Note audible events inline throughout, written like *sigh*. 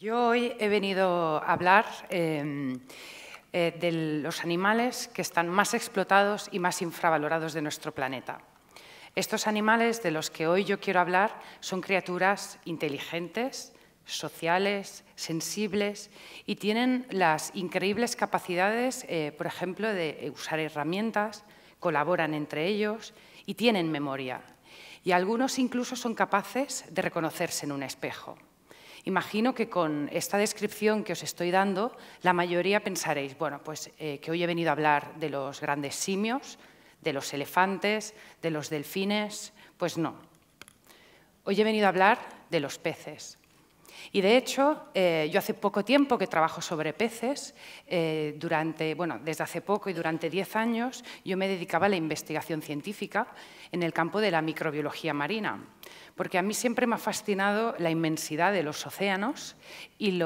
Yo hoy he venido a hablar em, eh, de los animales que están más explotados y más infravalorados de nuestro planeta. Estos animales de los que hoy yo quiero hablar son criaturas inteligentes, sociales, sensibles y tienen las increíbles capacidades, eh, por ejemplo, de usar herramientas, colaboran entre ellos y tienen memoria. Y algunos incluso son capaces de reconocerse en un espejo. Imagino que con esta descripción que os estoy dando, la mayoría pensaréis, bueno, pues eh, que hoy he venido a hablar de los grandes simios, de los elefantes, de los delfines, pues no. Hoy he venido a hablar de los peces, y de hecho, eh, yo hace poco tiempo que trabajo sobre peces, eh, durante, bueno, desde hace poco y durante diez años yo me dedicaba a la investigación científica en el campo de la microbiología marina, porque a mí siempre me ha fascinado la inmensidad de los océanos y,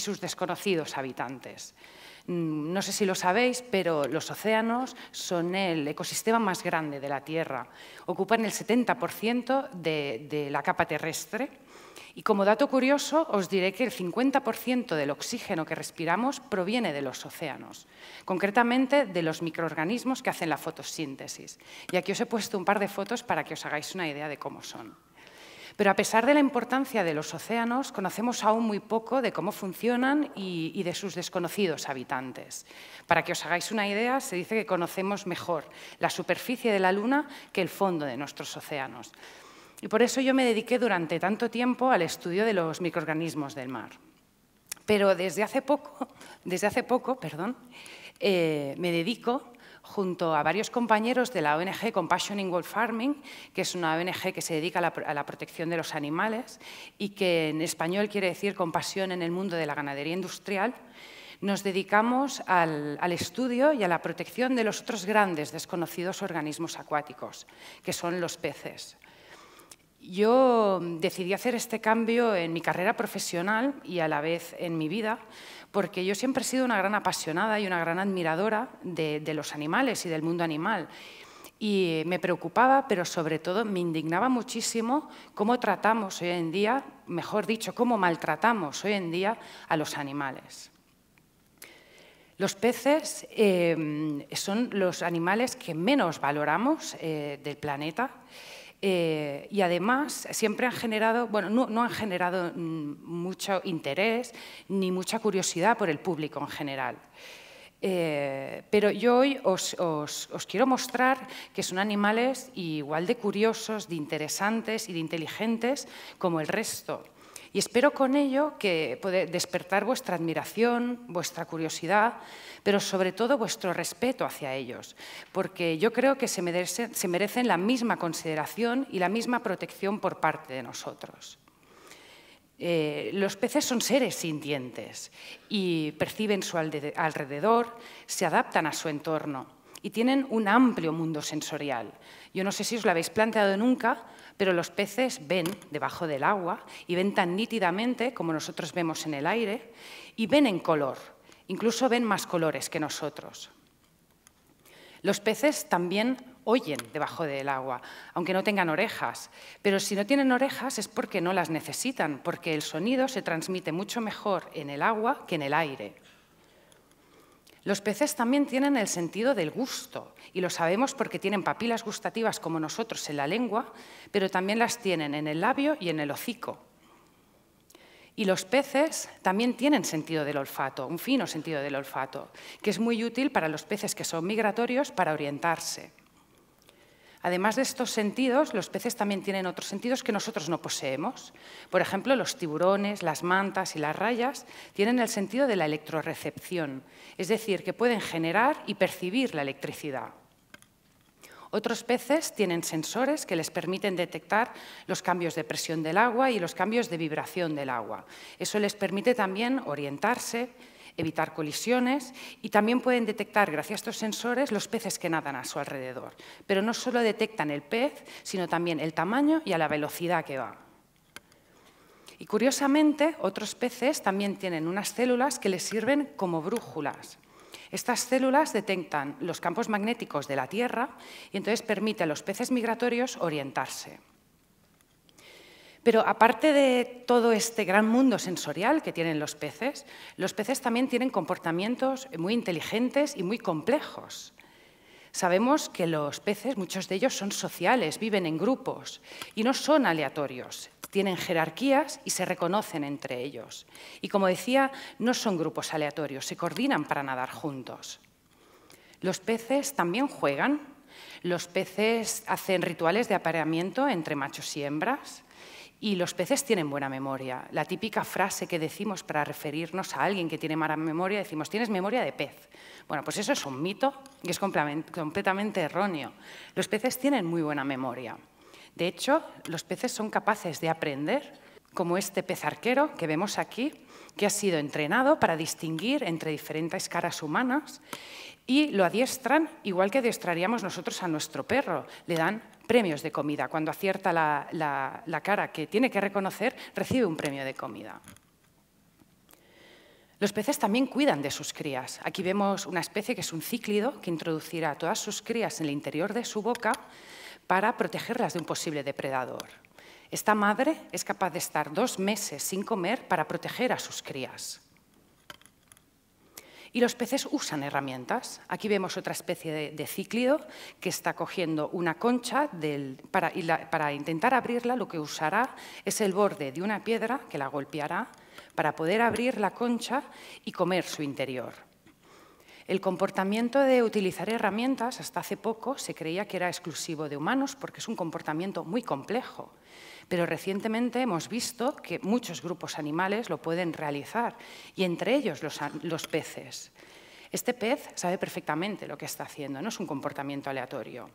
sus desconocidos habitantes. Mm, no sé si lo sabéis, pero los océanos son el ecosistema más grande de la Tierra. Ocupan el 70% de la capa terrestre y como dato curioso, os diré que el 50% del oxígeno que respiramos proviene de los océanos, concretamente de los microorganismos que hacen la fotosíntesis. Y aquí os he puesto un par de fotos para que os hagáis una idea de cómo son. Pero a pesar de la importancia de los océanos, conocemos aún muy poco de cómo funcionan y, y, de sus desconocidos habitantes. Para que os hagáis una idea, se dice que conocemos mejor la superficie de la Luna que el fondo de nuestros océanos. Y por eso yo me dediqué durante tanto tiempo al estudio de los microorganismos del mar. Pero desde hace poco, *laughs* desde hace poco perdón, eh, me dedico junto a varios compañeros de la ONG Compassion in World Farming, que es una ONG que se dedica a la, protección de los animales y que en español quiere decir compasión en el mundo de la ganadería industrial, nos dedicamos al estudio y a la protección de los otros grandes desconocidos organismos acuáticos, que son los peces. Yo decidí hacer este cambio en mi carrera profesional y a la vez en mi vida, porque yo siempre he sido una gran apasionada y una gran admiradora de, los animales y del mundo animal. Y me preocupaba, pero sobre todo me indignaba muchísimo cómo tratamos hoy en día, mejor dicho, cómo maltratamos hoy en día a los animales. Los peces eh, son los animales que menos valoramos eh, del planeta eh, y además siempre han generado, bueno, no, han generado mm, mucho interés ni mucha curiosidad por el público en general. Eh, pero yo hoy os, os, quiero mostrar que son animales igual de curiosos, de interesantes y de inteligentes como el resto. Y espero con ello que pueda despertar vuestra admiración, vuestra curiosidad, pero sobre todo vuestro respeto hacia ellos, porque yo creo que se merecen, la misma consideración y la misma protección por parte de nosotros. Eh, los peces son seres sintientes y perciben su alrededor, se adaptan a su entorno y tienen un amplio mundo sensorial. Yo no sé si os lo habéis planteado nunca, pero los peces ven debajo del agua y ven tan nítidamente como nosotros vemos en el aire y ven en color, incluso ven más colores que nosotros. Los peces también oyen debajo del agua, aunque no tengan orejas, pero si no tienen orejas es porque no las necesitan, porque el sonido se transmite mucho mejor en el agua que en el aire. Los peces también tienen el sentido del gusto y lo sabemos porque tienen papilas gustativas como nosotros en la lengua, pero también las tienen en el labio y en el hocico. Y los peces también tienen sentido del olfato, un fino sentido del olfato, que es muy útil para los peces que son migratorios para orientarse. Además de estos sentidos, los peces también tienen otros sentidos que nosotros no poseemos. Por ejemplo, los tiburones, las mantas y las rayas tienen el sentido de la electrorecepción, es decir, que pueden generar y percibir la electricidad. Otros peces tienen sensores que les permiten detectar los cambios de presión del agua y los cambios de vibración del agua. Eso les permite también orientarse, evitar colisiones y también pueden detectar, gracias a estos sensores, los peces que nadan a su alrededor. Pero no solo detectan el pez, sino también el tamaño y a la velocidad que va. Y curiosamente, otros peces también tienen unas células que les sirven como brújulas. Estas células detectan los campos magnéticos de la Tierra y entonces permite a los peces migratorios orientarse. Pero aparte de todo este gran mundo sensorial que tienen los peces, los peces también tienen comportamientos muy inteligentes y muy complejos. Sabemos que los peces, muchos de ellos, son sociales, viven en grupos y no son aleatorios. Tienen jerarquías y se reconocen entre ellos. Y como decía, no son grupos aleatorios, se coordinan para nadar juntos. Los peces también juegan. Los peces hacen rituales de apareamiento entre machos y hembras. Y los peces tienen buena memoria. La típica frase que decimos para referirnos a alguien que tiene mala memoria, decimos, tienes memoria de pez. Bueno, pues eso es un mito y es completamente erróneo. Los peces tienen muy buena memoria. De hecho, los peces son capaces de aprender, como este pez arquero que vemos aquí, que ha sido entrenado para distinguir entre diferentes caras humanas y lo adiestran igual que adiestraríamos nosotros a nuestro perro. Le dan premios de comida. Cuando acierta la, cara que tiene que reconocer, recibe un premio de comida. Los peces también cuidan de sus crías. Aquí vemos una especie que es un cíclido que introducirá a todas sus crías en el interior de su boca para protegerlas de un posible depredador. Esta madre es capaz de estar dos meses sin comer para proteger a sus crías. Y los peces usan herramientas. Aquí vemos otra especie de, cíclido que está cogiendo una concha y para intentar abrirla lo que usará es el borde de una piedra que la golpeará para poder abrir la concha y comer su interior. El comportamiento de utilizar herramientas hasta hace poco se creía que era exclusivo de humanos porque es un comportamiento muy complejo. Pero recientemente hemos visto que muchos grupos animales lo pueden realizar, y entre ellos los, peces. Este pez sabe perfectamente lo que está haciendo, no es un comportamiento aleatorio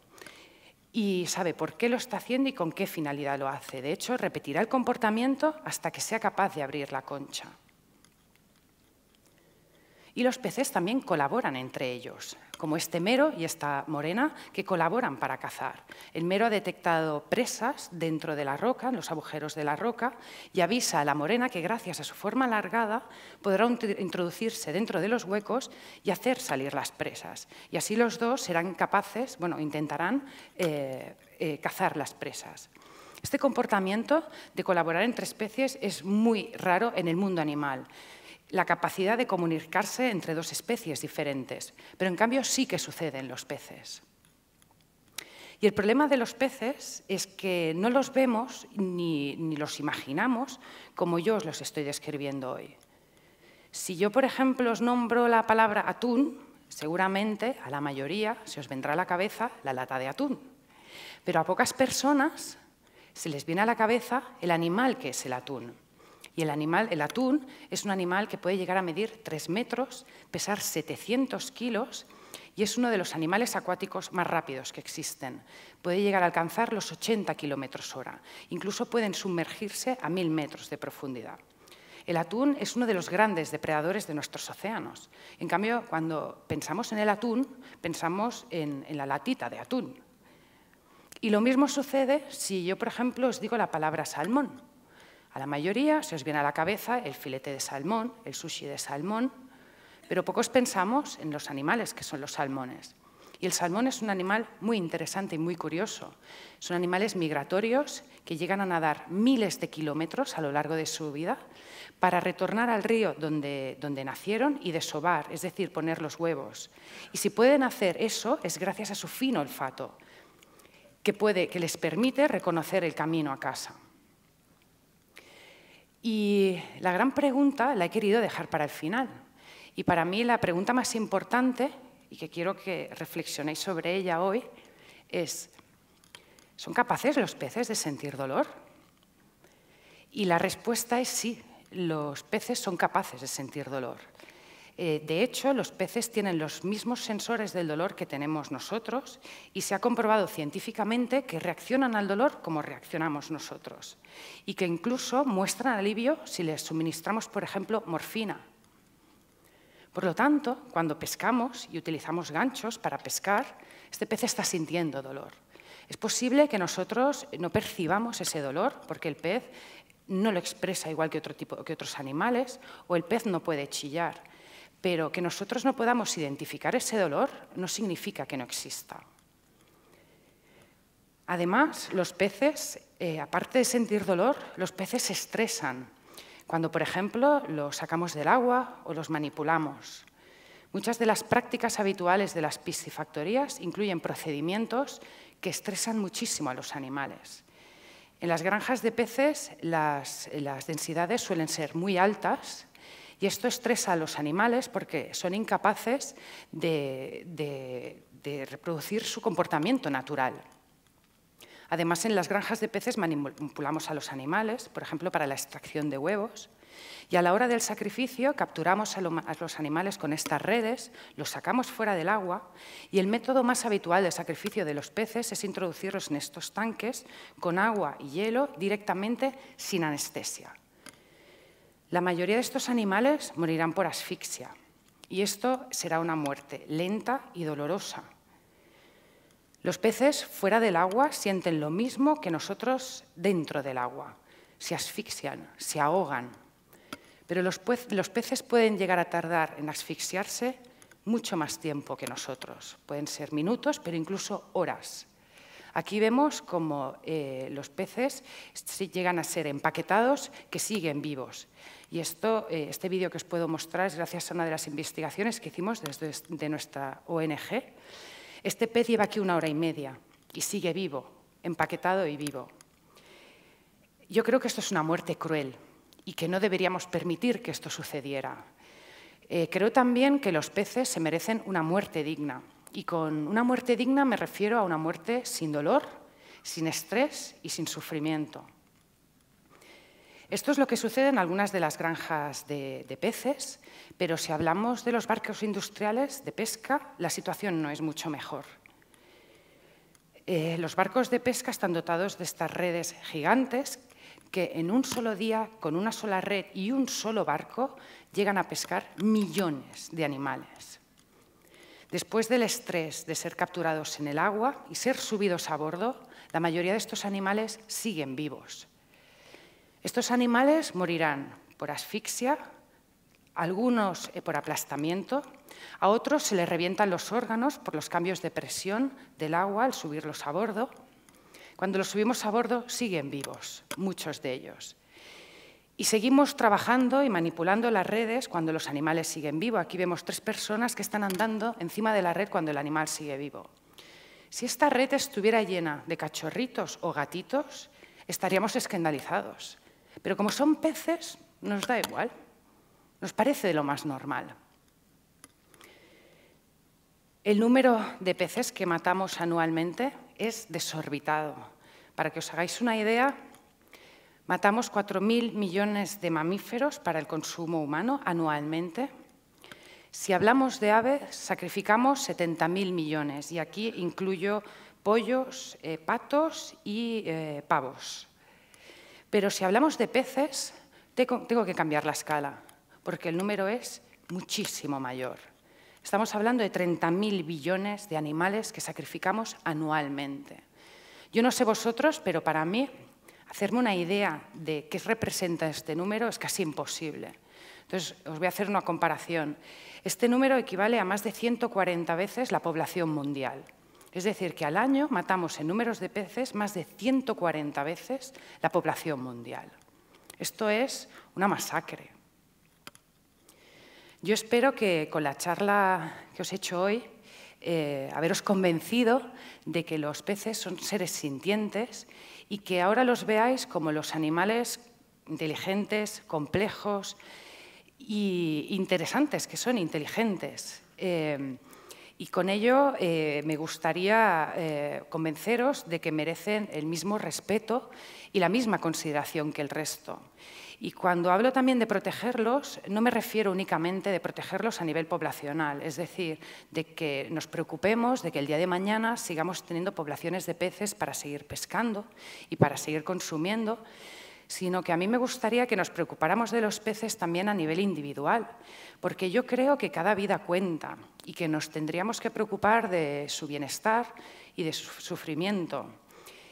y sabe por qué lo está haciendo y con qué finalidad lo hace. De hecho, repetirá el comportamiento hasta que sea capaz de abrir la concha. Y los peces también colaboran entre ellos, como este mero y esta morena, que colaboran para cazar. El mero ha detectado presas dentro de la roca, en los agujeros de la roca, y avisa a la morena que gracias a su forma alargada podrá introducirse dentro de los huecos y hacer salir las presas. Y así los dos serán capaces, bueno, intentarán eh, eh, cazar las presas. Este comportamiento de colaborar entre especies es muy raro en el mundo animal la capacidad de comunicarse entre dos especies diferentes, pero en cambio sí que sucede en los peces. Y el problema de los peces es que no los vemos ni, los imaginamos como yo os los estoy describiendo hoy. Si yo, por ejemplo, os nombro la palabra atún, seguramente a la mayoría se os vendrá a la cabeza la lata de atún. Pero a pocas personas se les viene a la cabeza el animal que es el atún. Y el animal, el atún, es un animal que puede llegar a medir 3 metros, pesar 700 kilos y es uno de los animales acuáticos más rápidos que existen. Puede llegar a alcanzar los 80 kilómetros hora. Incluso pueden sumergirse a 1.000 metros de profundidad. El atún es uno de los grandes depredadores de nuestros océanos. En cambio, cuando pensamos en el atún, pensamos en la latita de atún. Y lo mismo sucede si yo, por ejemplo, os digo la palabra salmón. A la mayoría se os viene a la cabeza el filete de salmón, el sushi de salmón, pero pocos pensamos en los animales que son los salmones. Y el salmón es un animal muy interesante y muy curioso. Son animales migratorios que llegan a nadar miles de kilómetros a lo largo de su vida para retornar al río donde, nacieron y desovar, es decir, poner los huevos. Y si pueden hacer eso es gracias a su fino olfato, que les permite reconocer el camino a casa. Y la gran pregunta la he querido dejar para el final. Y para mí la pregunta más importante, y que quiero que reflexionéis sobre ella hoy, es, ¿son capaces los peces de sentir dolor? Y la respuesta es sí, los peces son capaces de sentir dolor. Eh, de hecho, los peces tienen los mismos sensores del dolor que tenemos nosotros y se ha comprobado científicamente que reaccionan al dolor como reaccionamos nosotros y que incluso muestran alivio si les suministramos, por ejemplo, morfina. Por lo tanto, cuando pescamos y utilizamos ganchos para pescar, este pez está sintiendo dolor. Es posible que nosotros no percibamos ese dolor porque el pez no lo expresa igual que otros animales o el pez no puede chillar. Pero que nosotros no podamos identificar ese dolor no significa que no exista. Además, los peces, eh, aparte de sentir dolor, los peces se estresan cuando, por ejemplo, los sacamos del agua o los manipulamos. Muchas de las prácticas habituales de las piscifactorías incluyen procedimientos que estresan muchísimo a los animales. En las granjas de peces las densidades suelen ser muy altas y esto estresa a los animales porque son incapaces de, reproducir su comportamiento natural. Además, en las granjas de peces manipulamos a los animales, por ejemplo, para la extracción de huevos. Y a la hora del sacrificio capturamos a, los animales con estas redes, los sacamos fuera del agua y el método más habitual de sacrificio de los peces es introducirlos en estos tanques con agua y hielo directamente sin anestesia. La mayoría de estos animales morirán por asfixia y esto será una muerte lenta y dolorosa. Los peces fuera del agua sienten lo mismo que nosotros dentro del agua. Se asfixian, se ahogan. Pero los, peces pueden llegar a tardar en asfixiarse mucho más tiempo que nosotros. Pueden ser minutos, pero incluso horas. Aquí vemos cómo eh, los peces llegan a ser empaquetados que siguen vivos y esto, eh, este vídeo que os puedo mostrar es gracias a una de las investigaciones que hicimos desde nuestra ONG. Este pez lleva aquí una hora y media y sigue vivo, empaquetado y vivo. Yo creo que esto es una muerte cruel y que no deberíamos permitir que esto sucediera. Eh, creo también que los peces se merecen una muerte digna. Y con una muerte digna me refiero a una muerte sin dolor, sin estrés y sin sufrimiento. Esto es lo que sucede en algunas de las granjas de, peces, pero si hablamos de los barcos industriales de pesca, la situación no es mucho mejor. Eh, los barcos de pesca están dotados de estas redes gigantes que en un solo día, con una sola red y un solo barco, llegan a pescar millones de animales. Después del estrés de ser capturados en el agua y ser subidos a bordo, la mayoría de estos animales siguen vivos estos animales morirán por asfixia, algunos eh, por aplastamiento, a otros se les revientan los órganos por los cambios de presión del agua al subirlos a bordo. Cuando los subimos a bordo siguen vivos, muchos de ellos. Y seguimos trabajando y manipulando las redes cuando los animales siguen vivos. Aquí vemos tres personas que están andando encima de la red cuando el animal sigue vivo. Si esta red estuviera llena de cachorritos o gatitos, estaríamos escandalizados. Pero como son peces, nos da igual. Nos parece de lo más normal. El número de peces que matamos anualmente es desorbitado. Para que os hagáis una idea, matamos 4.000 millones de mamíferos para el consumo humano anualmente. Si hablamos de aves, sacrificamos 70.000 millones y aquí incluyo pollos, eh, patos y eh, pavos. Pero si hablamos de peces, tengo que cambiar la escala, porque el número es muchísimo mayor. Estamos hablando de 30.000 billones de animales que sacrificamos anualmente. Yo no sé vosotros, pero para mí hacerme una idea de qué representa este número es casi imposible. Entonces, os voy a hacer una comparación. Este número equivale a más de 140 veces la población mundial. Es decir, que al año matamos en números de peces más de 140 veces la población mundial. Esto es una masacre. Yo espero que con la charla que os he hecho hoy, eh, haberos convencido de que los peces son seres sintientes y que ahora los veáis como los animales inteligentes, complejos e interesantes, que son inteligentes. Eh, y con ello eh, me gustaría eh, convenceros de que merecen el mismo respeto y la misma consideración que el resto. Y cuando hablo también de protegerlos, no me refiero únicamente de protegerlos a nivel poblacional, es decir, de que nos preocupemos de que el día de mañana sigamos teniendo poblaciones de peces para seguir pescando y para seguir consumiendo, sino que a mí me gustaría que nos preocupáramos de los peces también a nivel individual, porque yo creo que cada vida cuenta y que nos tendríamos que preocupar de su bienestar y de su sufrimiento.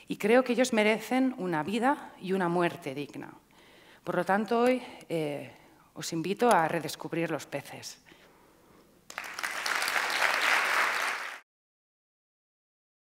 Y creo que ellos merecen una vida y una muerte digna. Por lo tanto, hoy eh, os invito a redescubrir los peces.